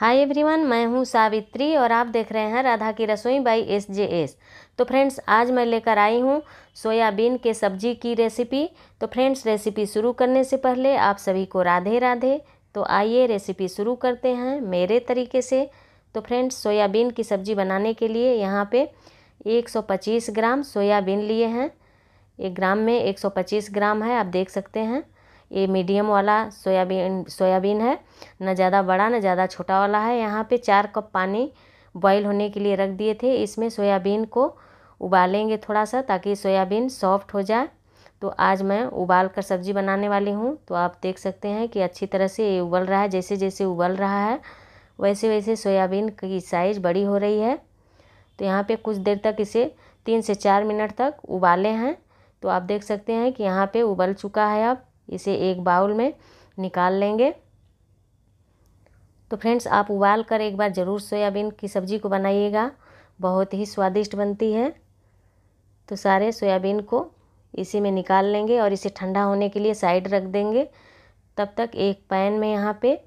hi everyone मैं हूं सावित्री और आप देख रहे हैं राधा की रसोई बाई एस जे एस तो फ्रेंड्स आज मैं लेकर आई हूं सोयाबीन के सब्जी की रेसिपी तो फ्रेंड्स रेसिपी शुरू करने से पहले आप सभी को राधे राधे तो आइए रेसिपी शुरू करते हैं मेरे तरीके से तो फ्रेंड्स सोयाबीन की सब्जी बनाने के लिए यहाँ पर एक ग्राम सोयाबीन लिए हैं एक ग्राम में एक ग्राम है आप देख सकते हैं ये मीडियम वाला सोयाबीन सोयाबीन है ना ज़्यादा बड़ा ना ज़्यादा छोटा वाला है यहाँ पे चार कप पानी बॉईल होने के लिए रख दिए थे इसमें सोयाबीन को उबालेंगे थोड़ा सा ताकि सोयाबीन सॉफ्ट हो जाए तो आज मैं उबाल कर सब्ज़ी बनाने वाली हूँ तो आप देख सकते हैं कि अच्छी तरह से ये उबल रहा है जैसे जैसे उबल रहा है वैसे वैसे सोयाबीन की साइज़ बड़ी हो रही है तो यहाँ पर कुछ देर तक इसे तीन से चार मिनट तक उबाले हैं तो आप देख सकते हैं कि यहाँ पर उबल चुका है अब इसे एक बाउल में निकाल लेंगे तो फ्रेंड्स आप उबाल कर एक बार ज़रूर सोयाबीन की सब्ज़ी को बनाइएगा बहुत ही स्वादिष्ट बनती है तो सारे सोयाबीन को इसी में निकाल लेंगे और इसे ठंडा होने के लिए साइड रख देंगे तब तक एक पैन में यहाँ पे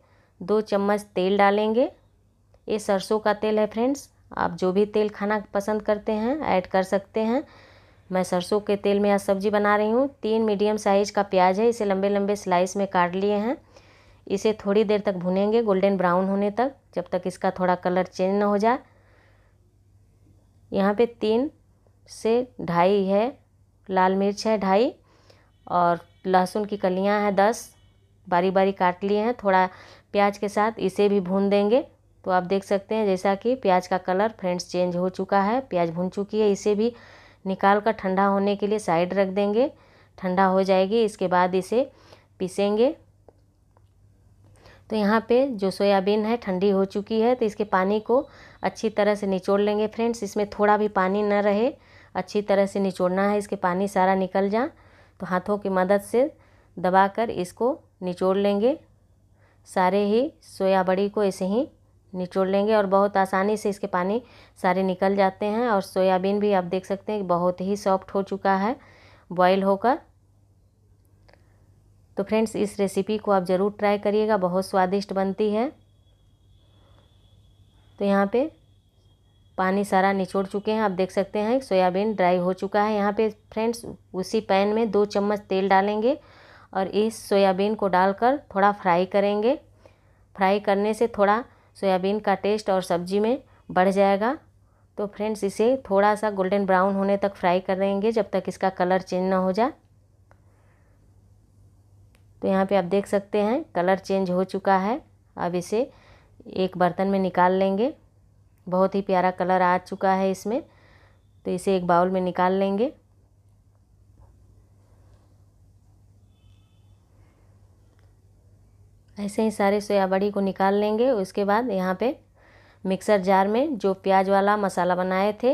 दो चम्मच तेल डालेंगे ये सरसों का तेल है फ्रेंड्स आप जो भी तेल खाना पसंद करते हैं ऐड कर सकते हैं मैं सरसों के तेल में आज सब्ज़ी बना रही हूँ तीन मीडियम साइज़ का प्याज है इसे लंबे लंबे स्लाइस में काट लिए हैं इसे थोड़ी देर तक भुनेंगे गोल्डन ब्राउन होने तक जब तक इसका थोड़ा कलर चेंज ना हो जाए यहाँ पे तीन से ढाई है लाल मिर्च है ढाई और लहसुन की कलियाँ हैं दस बारी बारी काट लिए हैं थोड़ा प्याज के साथ इसे भी भून देंगे तो आप देख सकते हैं जैसा कि प्याज का कलर फ्रेंड्स चेंज हो चुका है प्याज भून चुकी है इसे भी निकाल कर ठंडा होने के लिए साइड रख देंगे ठंडा हो जाएगी इसके बाद इसे पीसेंगे तो यहाँ पे जो सोयाबीन है ठंडी हो चुकी है तो इसके पानी को अच्छी तरह से निचोड़ लेंगे फ्रेंड्स इसमें थोड़ा भी पानी न रहे अच्छी तरह से निचोड़ना है इसके पानी सारा निकल जा तो हाथों की मदद से दबाकर इसको निचोड़ लेंगे सारे ही सोया बड़ी को ऐसे ही निचोड़ लेंगे और बहुत आसानी से इसके पानी सारे निकल जाते हैं और सोयाबीन भी आप देख सकते हैं कि बहुत ही सॉफ्ट हो चुका है बॉयल होकर तो फ्रेंड्स इस रेसिपी को आप ज़रूर ट्राई करिएगा बहुत स्वादिष्ट बनती है तो यहाँ पे पानी सारा निचोड़ चुके हैं आप देख सकते हैं सोयाबीन ड्राई हो चुका है यहाँ पे फ्रेंड्स उसी पैन में दो चम्मच तेल डालेंगे और इस सोयाबीन को डालकर थोड़ा फ्राई करेंगे फ्राई करने से थोड़ा सोयाबीन का टेस्ट और सब्ज़ी में बढ़ जाएगा तो फ्रेंड्स इसे थोड़ा सा गोल्डन ब्राउन होने तक फ्राई कर देंगे जब तक इसका कलर चेंज ना हो जाए तो यहाँ पे आप देख सकते हैं कलर चेंज हो चुका है अब इसे एक बर्तन में निकाल लेंगे बहुत ही प्यारा कलर आ चुका है इसमें तो इसे एक बाउल में निकाल लेंगे ऐसे ही सारे सोया बड़ी को निकाल लेंगे उसके बाद यहाँ पे मिक्सर जार में जो प्याज वाला मसाला बनाए थे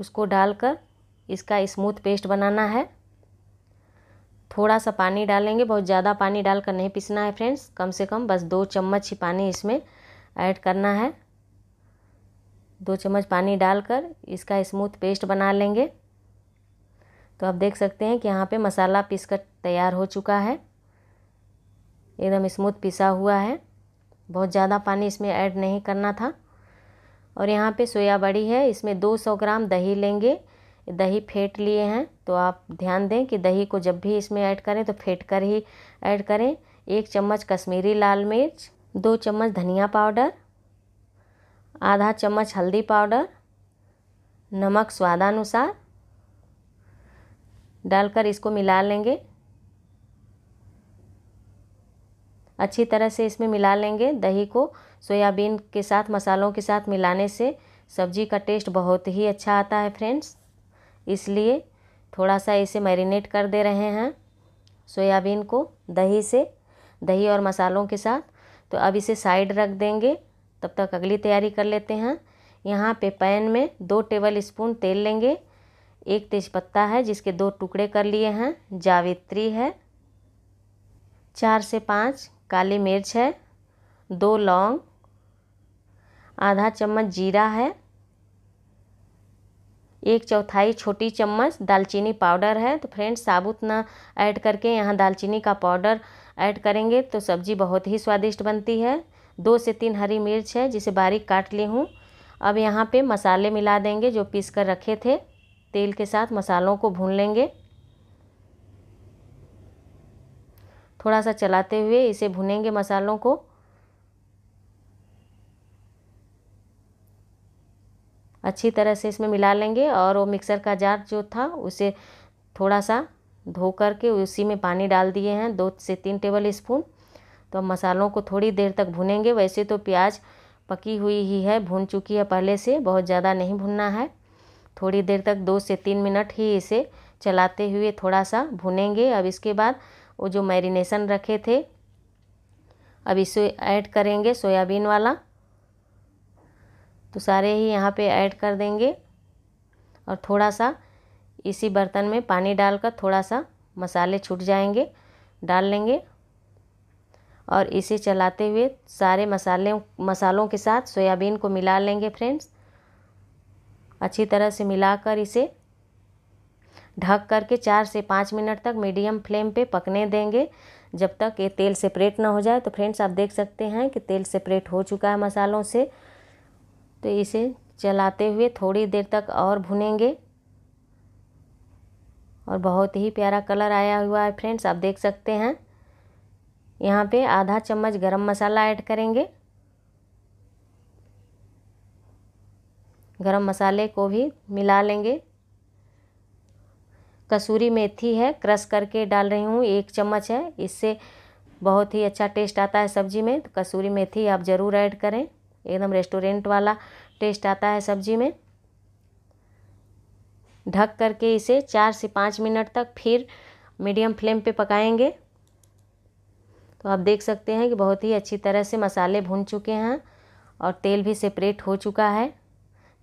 उसको डालकर इसका स्मूथ पेस्ट बनाना है थोड़ा सा पानी डालेंगे बहुत ज़्यादा पानी डालकर नहीं पीसना है फ्रेंड्स कम से कम बस दो चम्मच ही पानी इसमें ऐड करना है दो चम्मच पानी डालकर इसका स्मूथ पेस्ट बना लेंगे तो आप देख सकते हैं कि यहाँ पे मसाला पीसकर तैयार हो चुका है एकदम स्मूथ पिसा हुआ है बहुत ज़्यादा पानी इसमें ऐड नहीं करना था और यहाँ पे सोया बड़ी है इसमें 200 ग्राम दही लेंगे दही फेंट लिए हैं तो आप ध्यान दें कि दही को जब भी इसमें ऐड करें तो फेंट कर ही ऐड करें एक चम्मच कश्मीरी लाल मिर्च दो चम्मच धनिया पाउडर आधा चम्मच हल्दी पाउडर नमक स्वादानुसार डालकर इसको मिला लेंगे अच्छी तरह से इसमें मिला लेंगे दही को सोयाबीन के साथ मसालों के साथ मिलाने से सब्ज़ी का टेस्ट बहुत ही अच्छा आता है फ्रेंड्स इसलिए थोड़ा सा इसे मैरिनेट कर दे रहे हैं सोयाबीन को दही से दही और मसालों के साथ तो अब इसे साइड रख देंगे तब तक अगली तैयारी कर लेते हैं यहाँ पे पैन में दो टेबल स्पून तेल लेंगे एक तेज़पत्ता है जिसके दो टुकड़े कर लिए हैं जावित्री है चार से पाँच काली मिर्च है दो लौंग आधा चम्मच जीरा है एक चौथाई छोटी चम्मच दालचीनी पाउडर है तो फ्रेंड्स साबुत ना ऐड करके यहाँ दालचीनी का पाउडर ऐड करेंगे तो सब्ज़ी बहुत ही स्वादिष्ट बनती है दो से तीन हरी मिर्च है जिसे बारीक काट ली हूँ अब यहाँ पे मसाले मिला देंगे जो पीस कर रखे थे तेल के साथ मसालों को भून लेंगे थोड़ा सा चलाते हुए इसे भुनेंगे मसालों को अच्छी तरह से इसमें मिला लेंगे और वो मिक्सर का जार जो था उसे थोड़ा सा धो कर के उसी में पानी डाल दिए हैं दो से तीन टेबल स्पून तो अब मसालों को थोड़ी देर तक भुनेंगे वैसे तो प्याज पकी हुई ही है भून चुकी है पहले से बहुत ज़्यादा नहीं भुनना है थोड़ी देर तक दो से तीन मिनट ही इसे चलाते हुए थोड़ा सा भुनेंगे अब इसके बाद वो जो मैरिनेशन रखे थे अब इसे ऐड करेंगे सोयाबीन वाला तो सारे ही यहाँ पे ऐड कर देंगे और थोड़ा सा इसी बर्तन में पानी डालकर थोड़ा सा मसाले छूट जाएंगे डाल लेंगे और इसे चलाते हुए सारे मसाले मसालों के साथ सोयाबीन को मिला लेंगे फ्रेंड्स अच्छी तरह से मिलाकर इसे ढक करके चार से पाँच मिनट तक मीडियम फ्लेम पे पकने देंगे जब तक ये तेल सेपरेट ना हो जाए तो फ्रेंड्स आप देख सकते हैं कि तेल सेपरेट हो चुका है मसालों से तो इसे चलाते हुए थोड़ी देर तक और भुनेंगे और बहुत ही प्यारा कलर आया हुआ है फ्रेंड्स आप देख सकते हैं यहाँ पे आधा चम्मच गरम मसाला ऐड करेंगे गरम मसाले को भी मिला लेंगे कसूरी मेथी है क्रश करके डाल रही हूँ एक चम्मच है इससे बहुत ही अच्छा टेस्ट आता है सब्ज़ी में तो कसूरी मेथी आप ज़रूर ऐड करें एकदम रेस्टोरेंट वाला टेस्ट आता है सब्ज़ी में ढक करके इसे चार से पाँच मिनट तक फिर मीडियम फ्लेम पे पकाएंगे तो आप देख सकते हैं कि बहुत ही अच्छी तरह से मसाले भून चुके हैं और तेल भी सेपरेट हो चुका है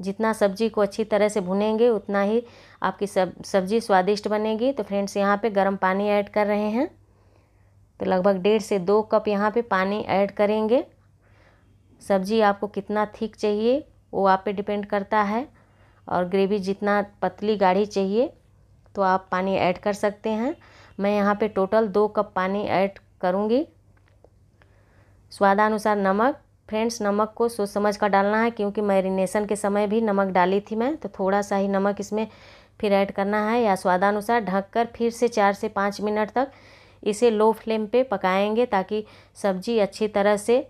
जितना सब्जी को अच्छी तरह से भुनेंगे उतना ही आपकी सब सब्जी स्वादिष्ट बनेगी तो फ्रेंड्स यहाँ पे गर्म पानी ऐड कर रहे हैं तो लगभग डेढ़ से दो कप यहाँ पे पानी ऐड करेंगे सब्जी आपको कितना थिक चाहिए वो आप पे डिपेंड करता है और ग्रेवी जितना पतली गाढ़ी चाहिए तो आप पानी ऐड कर सकते हैं मैं यहाँ पर टोटल दो कप पानी ऐड करूँगी स्वादानुसार नमक फ्रेंड्स नमक को सोच समझ कर डालना है क्योंकि मैरिनेशन के समय भी नमक डाली थी मैं तो थोड़ा सा ही नमक इसमें फिर ऐड करना है या स्वादानुसार ढक कर फिर से चार से पाँच मिनट तक इसे लो फ्लेम पे पकाएंगे ताकि सब्जी अच्छी तरह से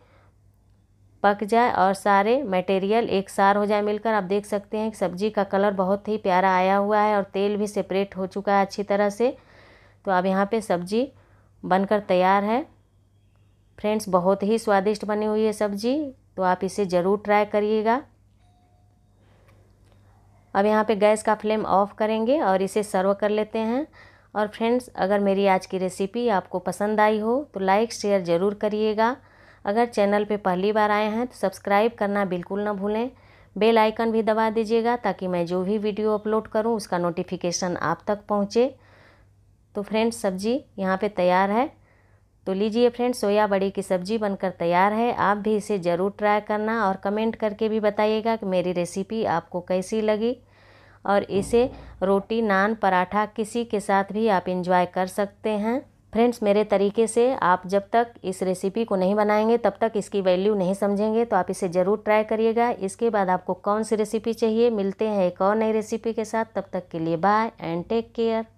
पक जाए और सारे मटेरियल एक सार हो जाए मिलकर आप देख सकते हैं कि सब्जी का कलर बहुत ही प्यारा आया हुआ है और तेल भी सेपरेट हो चुका है अच्छी तरह से तो अब यहाँ पे सब्जी बनकर तैयार है फ्रेंड्स बहुत ही स्वादिष्ट बनी हुई है सब्जी तो आप इसे ज़रूर ट्राई करिएगा अब यहाँ पे गैस का फ्लेम ऑफ करेंगे और इसे सर्व कर लेते हैं और फ्रेंड्स अगर मेरी आज की रेसिपी आपको पसंद आई हो तो लाइक शेयर ज़रूर करिएगा अगर चैनल पे पहली बार आए हैं तो सब्सक्राइब करना बिल्कुल ना भूलें बेल आइकन भी दबा दीजिएगा ताकि मैं जो भी वीडियो अपलोड करूँ उसका नोटिफिकेशन आप तक पहुँचे तो फ्रेंड्स सब्जी यहाँ पर तैयार है तो लीजिए फ्रेंड्स सोया बड़ी की सब्ज़ी बनकर तैयार है आप भी इसे ज़रूर ट्राई करना और कमेंट करके भी बताइएगा कि मेरी रेसिपी आपको कैसी लगी और इसे रोटी नान पराठा किसी के साथ भी आप इंजॉय कर सकते हैं फ्रेंड्स मेरे तरीके से आप जब तक इस रेसिपी को नहीं बनाएंगे तब तक इसकी वैल्यू नहीं समझेंगे तो आप इसे ज़रूर ट्राई करिएगा इसके बाद आपको कौन सी रेसिपी चाहिए मिलते हैं एक और नई रेसिपी के साथ तब तक के लिए बाय एंड टेक केयर